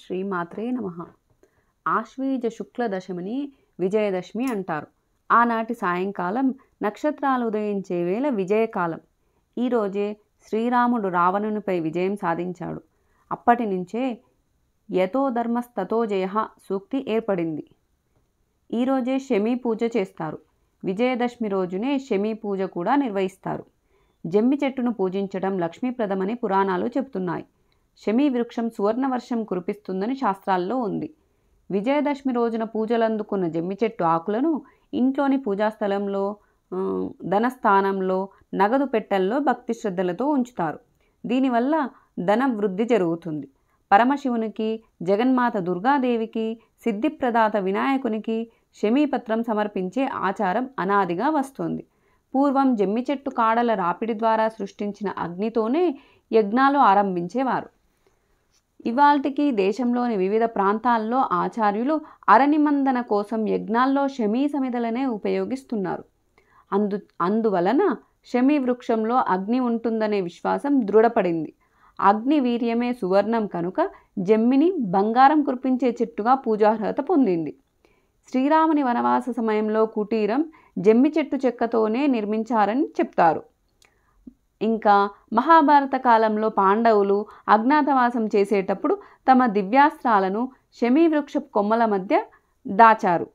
శ్రీమాత్రే నమ ఆశ్వీజ శుక్లదశమిని విజయదశమి అంటారు ఆనాటి సాయంకాలం నక్షత్రాలు ఉదయించే వేళ విజయకాలం ఈరోజే శ్రీరాముడు రావణునిపై విజయం సాధించాడు అప్పటి నుంచే యతో ధర్మస్తతో జయ సూక్తి ఏర్పడింది ఈరోజే శమీ పూజ చేస్తారు విజయదశమి రోజునే షమీ పూజ కూడా నిర్వహిస్తారు జమ్మి చెట్టును పూజించడం లక్ష్మీప్రదమని పురాణాలు చెబుతున్నాయి శమీ వృక్షం సువర్ణవర్షం కురిపిస్తుందని శాస్త్రాల్లో ఉంది విజయదశమి రోజున పూజలందుకున్న జమ్మి చెట్టు ఆకులను ఇంట్లోని పూజాస్థలంలో ధనస్థానంలో నగదు పెట్టెల్లో భక్తి శ్రద్ధలతో ఉంచుతారు దీనివల్ల ధన వృద్ధి జరుగుతుంది పరమశివునికి జగన్మాత దుర్గాదేవికి సిద్ధిప్రదాత వినాయకునికి శమీపత్రం సమర్పించే ఆచారం అనాదిగా వస్తుంది పూర్వం జమ్మి చెట్టు కాడల రాపిడి ద్వారా సృష్టించిన అగ్నితోనే యజ్ఞాలు ఆరంభించేవారు ఇవాల్టికి దేశంలోని వివిధ ప్రాంతాల్లో ఆచార్యులు అరనిమందన కోసం యజ్ఞాల్లో శమీ సమిధలనే ఉపయోగిస్తున్నారు అందు అందువలన శమీ వృక్షంలో అగ్ని ఉంటుందనే విశ్వాసం దృఢపడింది అగ్ని వీర్యమే సువర్ణం కనుక జమ్మిని బంగారం కురిపించే చెట్టుగా పూజార్హత పొందింది శ్రీరాముని వనవాస సమయంలో కుటీరం జమ్మి చెట్టు చెక్కతోనే నిర్మించారని చెప్తారు ఇంకా మహాభారత కాలంలో పాండవులు అజ్ఞాతవాసం చేసేటప్పుడు తమ దివ్యాస్త్రాలను శమీవృక్షపు కొమ్మల మధ్య దాచారు